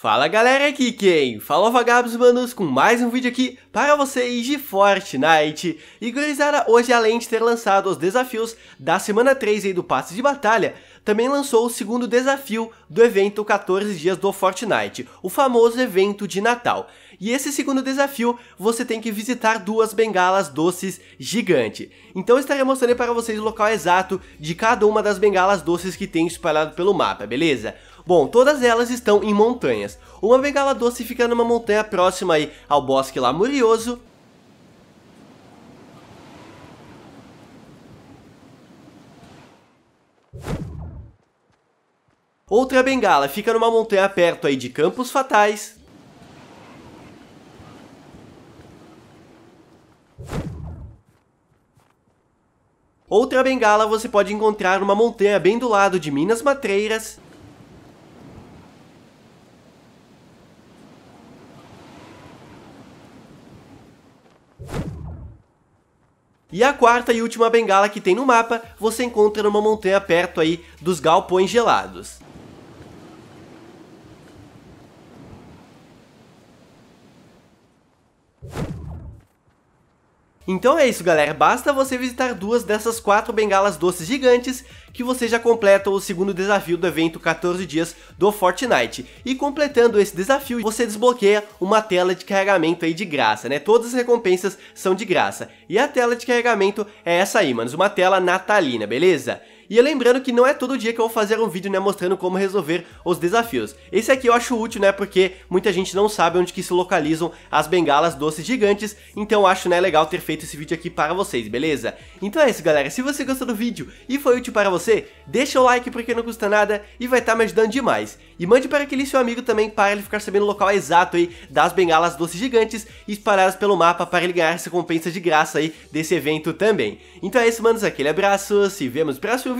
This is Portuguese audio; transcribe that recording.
Fala galera, aqui quem? Fala vagabos manos com mais um vídeo aqui para vocês de Fortnite. E gurizada, hoje além de ter lançado os desafios da semana 3 aí do passe de batalha, também lançou o segundo desafio do evento 14 dias do Fortnite, o famoso evento de Natal. E esse segundo desafio, você tem que visitar duas bengalas doces gigante. Então eu estarei mostrando para vocês o local exato de cada uma das bengalas doces que tem espalhado pelo mapa, beleza? Bom, todas elas estão em montanhas. Uma bengala doce fica numa montanha próxima aí ao bosque lamurioso, Outra bengala fica numa montanha perto aí de Campos Fatais. Outra bengala você pode encontrar numa montanha bem do lado de Minas Matreiras E a quarta e última bengala que tem no mapa, você encontra numa montanha perto aí dos galpões gelados. Então é isso galera, basta você visitar duas dessas quatro bengalas doces gigantes que você já completa o segundo desafio do evento 14 dias do Fortnite. E completando esse desafio, você desbloqueia uma tela de carregamento aí de graça, né? Todas as recompensas são de graça. E a tela de carregamento é essa aí, mano, uma tela natalina, beleza? E lembrando que não é todo dia que eu vou fazer um vídeo, né, mostrando como resolver os desafios. Esse aqui eu acho útil, né, porque muita gente não sabe onde que se localizam as bengalas doces gigantes, então eu acho, né, legal ter feito esse vídeo aqui para vocês, beleza? Então é isso, galera, se você gostou do vídeo e foi útil para você, deixa o like porque não custa nada e vai estar tá me ajudando demais. E mande para aquele seu amigo também para ele ficar sabendo o local exato aí das bengalas doces gigantes espalhadas pelo mapa para ele ganhar essa recompensa de graça aí desse evento também. Então é isso, manos, aquele abraço, se vemos no próximo vídeo